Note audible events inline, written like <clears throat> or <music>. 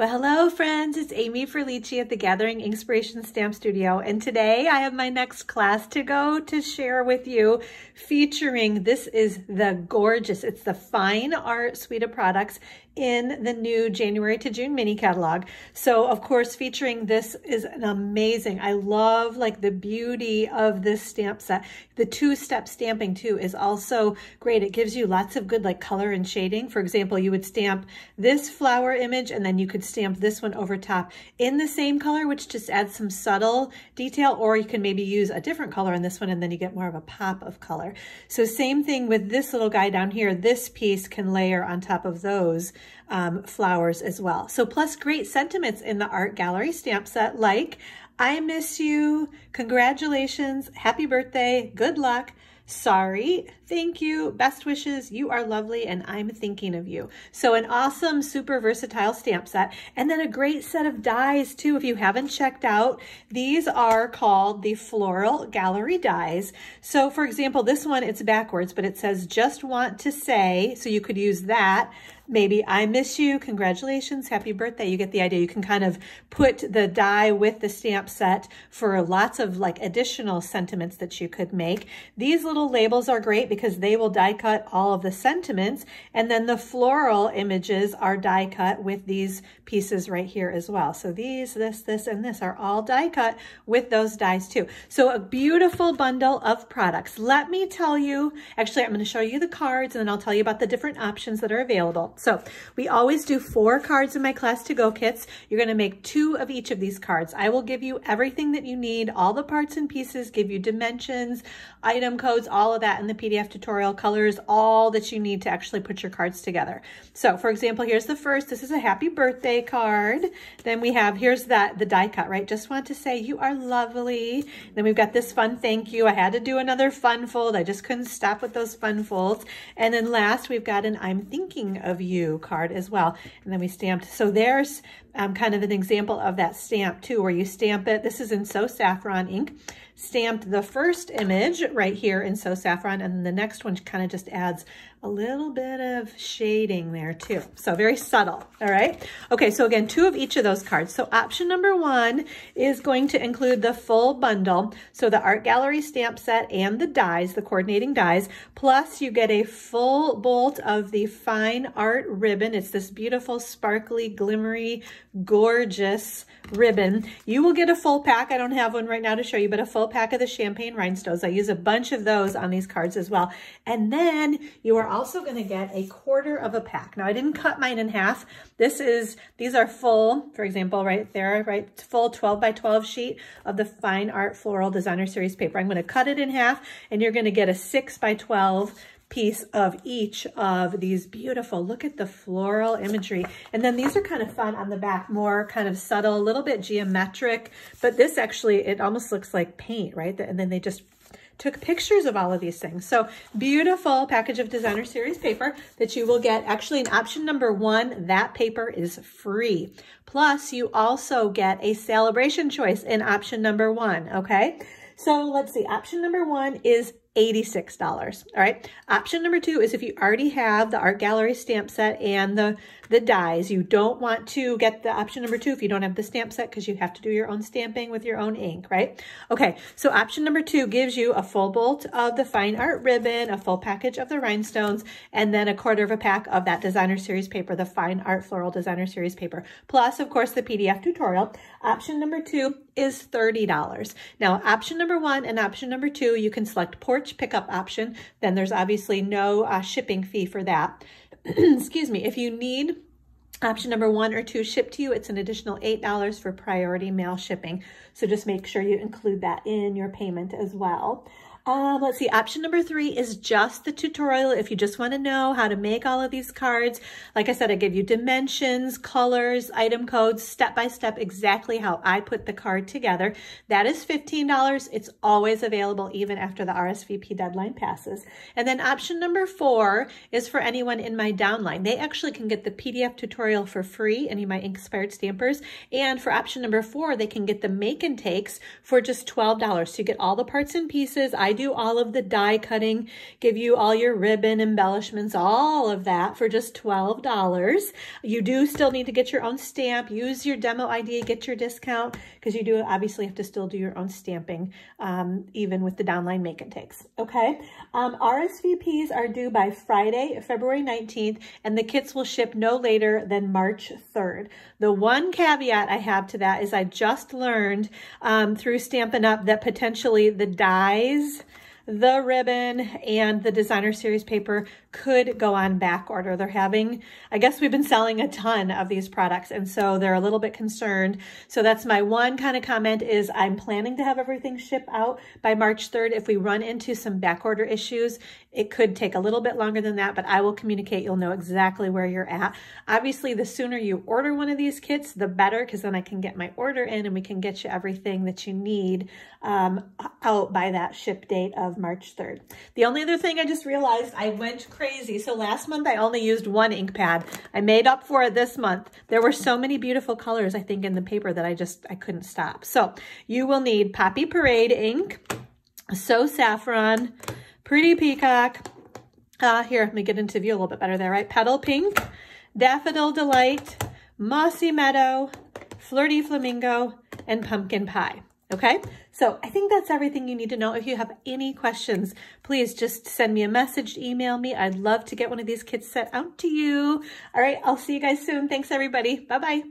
Well, hello, friends. It's Amy Ferlici at the Gathering Inspiration Stamp Studio, and today I have my next class to go to share with you featuring this is the gorgeous, it's the Fine Art Suite of Products in the new January to June mini catalog. So, of course, featuring this is an amazing, I love like the beauty of this stamp set. The two-step stamping too is also great. It gives you lots of good like color and shading. For example, you would stamp this flower image and then you could stamp this one over top in the same color, which just adds some subtle detail, or you can maybe use a different color in this one and then you get more of a pop of color. So same thing with this little guy down here. This piece can layer on top of those um, flowers as well. So plus great sentiments in the art gallery stamp set like, I miss you, congratulations, happy birthday, good luck, sorry, thank you, best wishes, you are lovely, and I'm thinking of you. So an awesome, super versatile stamp set, and then a great set of dies too, if you haven't checked out. These are called the Floral Gallery dies. So for example, this one, it's backwards, but it says, just want to say, so you could use that maybe I miss you, congratulations, happy birthday. You get the idea. You can kind of put the die with the stamp set for lots of like additional sentiments that you could make. These little labels are great because they will die cut all of the sentiments and then the floral images are die cut with these pieces right here as well. So these, this, this, and this are all die cut with those dies too. So a beautiful bundle of products. Let me tell you, actually, I'm going to show you the cards and then I'll tell you about the different options that are available. So we always do four cards in my class to go kits. You're going to make two of each of these cards. I will give you everything that you need, all the parts and pieces, give you dimensions, item codes, all of that in the PDF tutorial, colors, all that you need to actually put your cards together. So for example, here's the first, this is a happy birthday card. Then we have, here's that the die cut, right? Just want to say you are lovely. Then we've got this fun thank you. I had to do another fun fold. I just couldn't stop with those fun folds. And then last, we've got an I'm thinking of you you card as well. And then we stamped. So there's um, kind of an example of that stamp too, where you stamp it. This is in So Saffron ink. Stamped the first image right here in So Saffron, and the next one kind of just adds a little bit of shading there too. So very subtle, all right? Okay, so again, two of each of those cards. So option number one is going to include the full bundle. So the art gallery stamp set and the dies, the coordinating dies, plus you get a full bolt of the fine art ribbon. It's this beautiful, sparkly, glimmery, gorgeous ribbon. You will get a full pack. I don't have one right now to show you, but a full pack of the champagne rhinestones. I use a bunch of those on these cards as well. And then you are also gonna get a quarter of a pack. Now I didn't cut mine in half. This is, these are full, for example, right there, right? Full 12 by 12 sheet of the Fine Art Floral Designer Series paper. I'm gonna cut it in half and you're gonna get a six by 12 piece of each of these beautiful, look at the floral imagery. And then these are kind of fun on the back, more kind of subtle, a little bit geometric, but this actually, it almost looks like paint, right? And then they just took pictures of all of these things. So beautiful package of designer series paper that you will get. Actually, in option number one, that paper is free. Plus, you also get a celebration choice in option number one, okay? So let's see, option number one is $86, all right? Option number two is if you already have the art gallery stamp set and the, the dies, you don't want to get the option number two if you don't have the stamp set because you have to do your own stamping with your own ink, right? Okay, so option number two gives you a full bolt of the fine art ribbon, a full package of the rhinestones, and then a quarter of a pack of that designer series paper, the fine art floral designer series paper, plus of course the PDF tutorial. Option number two is $30. Now, option number one and option number two, you can select porch pickup option. Then there's obviously no uh, shipping fee for that. <clears throat> Excuse me. If you need option number one or two shipped to you, it's an additional $8 for priority mail shipping. So just make sure you include that in your payment as well. Uh, let's see, option number three is just the tutorial. If you just want to know how to make all of these cards, like I said, I give you dimensions, colors, item codes, step-by-step, -step exactly how I put the card together. That is $15. It's always available even after the RSVP deadline passes. And then option number four is for anyone in my downline. They actually can get the PDF tutorial for free, any of my Inkspired inspired stampers. And for option number four, they can get the make and takes for just $12. So you get all the parts and pieces. I I do all of the die cutting, give you all your ribbon, embellishments, all of that for just $12. You do still need to get your own stamp. Use your demo ID, get your discount because you do obviously have to still do your own stamping um, even with the downline make and takes, okay? Um, RSVPs are due by Friday, February 19th, and the kits will ship no later than March 3rd. The one caveat I have to that is I just learned um, through Stampin' Up! that potentially the dies the ribbon and the designer series paper could go on back order. They're having, I guess we've been selling a ton of these products and so they're a little bit concerned. So that's my one kind of comment is I'm planning to have everything ship out by March 3rd. If we run into some back order issues, it could take a little bit longer than that, but I will communicate. You'll know exactly where you're at. Obviously, the sooner you order one of these kits, the better, because then I can get my order in and we can get you everything that you need um, out by that ship date of March 3rd. The only other thing I just realized, I went crazy. So last month I only used one ink pad. I made up for it this month. There were so many beautiful colors, I think, in the paper that I just, I couldn't stop. So you will need Poppy Parade ink, So Saffron, Pretty Peacock. Uh, here, let me get into view a little bit better there, right? Petal Pink, Daffodil Delight, Mossy Meadow, Flirty Flamingo, and Pumpkin Pie. Okay, so I think that's everything you need to know. If you have any questions, please just send me a message, email me. I'd love to get one of these kits sent out to you. All right, I'll see you guys soon. Thanks, everybody. Bye-bye.